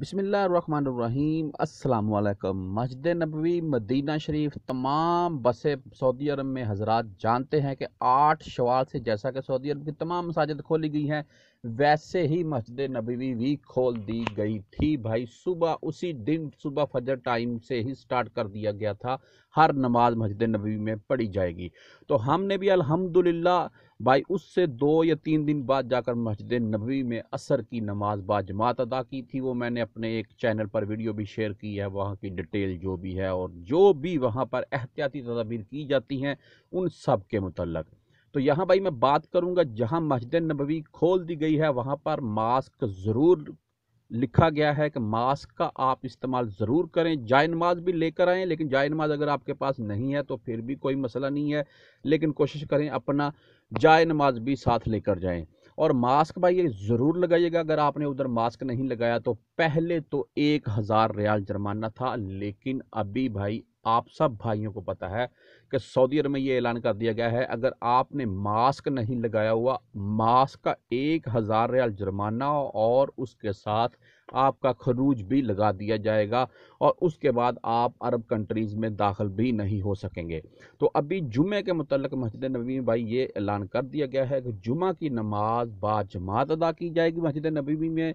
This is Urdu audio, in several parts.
بسم اللہ الرحمن الرحیم السلام علیکم مسجد نبوی مدینہ شریف تمام بسیں سعودی عرب میں حضرات جانتے ہیں کہ آٹھ شوال سے جیسا کہ سعودی عرب کی تمام مساجد کھولی گئی ہیں ویسے ہی مسجد نبوی بھی کھول دی گئی تھی بھائی صبح اسی دن صبح فجر ٹائم سے ہی سٹارٹ کر دیا گیا تھا ہر نماز مسجد نبوی میں پڑھی جائے گی تو ہم نے بھی الحمدللہ بھائی اس سے دو یا تین دن بعد جا کر مسجد نبوی میں عصر کی نماز با جماعت ادا کی تھی وہ میں نے اپنے ایک چینل پر ویڈیو بھی شیئر کی ہے وہاں کی ڈیٹیل جو بھی ہے اور جو بھی وہاں پر احتیاطی تدابیر کی جاتی ہیں ان سب کے متعلق تو یہاں بھائی میں بات کروں گا جہاں مسجد نبوی کھول دی گئی ہے وہاں پر ماسک ضرور لکھا گیا ہے کہ ماسک کا آپ استعمال ضرور کریں جائے نماز بھی لے کر آئیں لیکن جائے نماز اگر آپ کے پاس نہیں ہے تو پھر بھی کوئی مسئلہ نہیں ہے لیکن کوشش کریں اپنا جائے نماز بھی ساتھ لے کر جائیں اور ماسک بھائی یہ ضرور لگائیے گا اگر آپ نے ادھر ماسک نہیں لگایا تو پہلے تو ایک ہزار ریال جرمانہ تھا لیکن ابھی بھائی آپ سب بھائیوں کو پتہ ہے کہ سعودی عرب میں یہ اعلان کر دیا گیا ہے اگر آپ نے ماسک نہیں لگایا ہوا ماسک کا ایک ہزار ریال جرمانہ اور اس کے ساتھ آپ کا خروج بھی لگا دیا جائے گا اور اس کے بعد آپ عرب کنٹریز میں داخل بھی نہیں ہو سکیں گے تو ابھی جمعے کے متعلق مسجد نبی میں بھائی یہ اعلان کر دیا گیا ہے کہ جمعہ کی نماز با جماعت ادا کی جائے گی مسجد نبی میں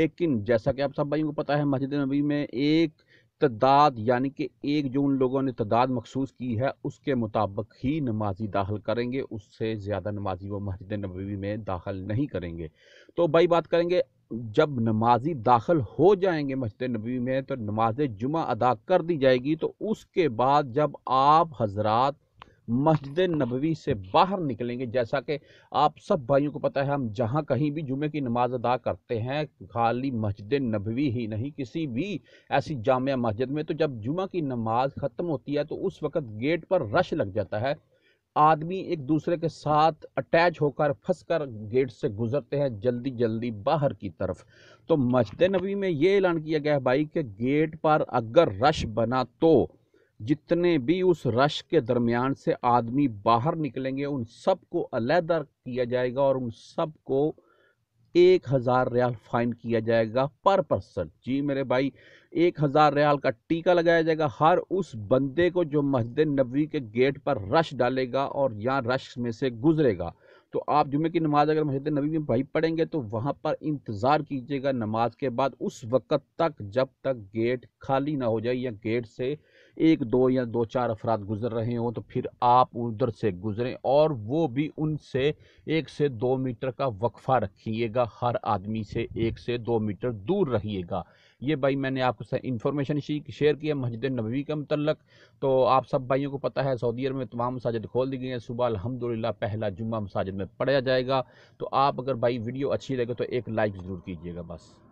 لیکن جیسا کہ آپ سب بھائیوں کو پتہ ہے مسجد نبی میں ایک تعداد یعنی کہ ایک جو ان لوگوں نے تعداد مخصوص کی ہے اس کے مطابق ہی نمازی داخل کریں گے اس سے زیادہ نمازی وہ مسجد نبوی میں داخل نہیں کریں گے تو بھائی بات کریں گے جب نمازی داخل ہو جائیں گے مسجد نبوی میں تو نماز جمعہ ادا کر دی جائے گی تو اس کے بعد جب آپ حضرات مسجد نبوی سے باہر نکلیں گے جیسا کہ آپ سب بھائیوں کو پتہ ہے ہم جہاں کہیں بھی جمعہ کی نماز ادا کرتے ہیں خالی مسجد نبوی ہی نہیں کسی بھی ایسی جامعہ مسجد میں تو جب جمعہ کی نماز ختم ہوتی ہے تو اس وقت گیٹ پر رش لگ جاتا ہے آدمی ایک دوسرے کے ساتھ اٹیچ ہو کر پھنس کر گیٹ سے گزرتے ہیں جلدی جلدی باہر کی طرف تو مسجد نبی میں یہ اعلان کیا گیا ہے بھائی کہ گیٹ پر اگر رش بنا تو جتنے بھی اس رش کے درمیان سے آدمی باہر نکلیں گے ان سب کو علیحدہ کیا جائے گا اور ان سب کو ایک ہزار ریال فائن کیا جائے گا پر پرسن جی میرے بھائی ایک ہزار ریال کا ٹیکہ لگایا جائے گا ہر اس بندے کو جو مسجد نبوی کے گیٹ پر رش ڈالے گا اور یہاں رش میں سے گزرے گا تو آپ جمعے کی نماز اگر مسجد نبی میں بھائی پڑھیں گے تو وہاں پر انتظار کیجیے گا نماز کے بعد اس وقت تک جب تک گیٹ خالی نہ ہو جائے یا گیٹ سے ایک دو یا دو چار افراد گزر رہے ہوں تو پھر آپ ادھر سے گزریں اور وہ بھی ان سے ایک سے دو میٹر کا وقفہ رکھیے گا ہر آدمی سے ایک سے دو میٹر دور رہیے گا یہ بھائی میں نے آپ کو سر انفارمیشن شیئر کیا مسجد نبوی کا متعلق تو آپ سب بھائیوں کو پتہ ہے سعودی عرب میں تمام مساجد کھول دی گئی ہیں صبح الحمدللہ پہلا جمعہ مساجد میں پڑھا جائے گا تو آپ اگر بھائی ویڈیو اچھی لگے تو ایک لائک ضرور کیجیے گا بس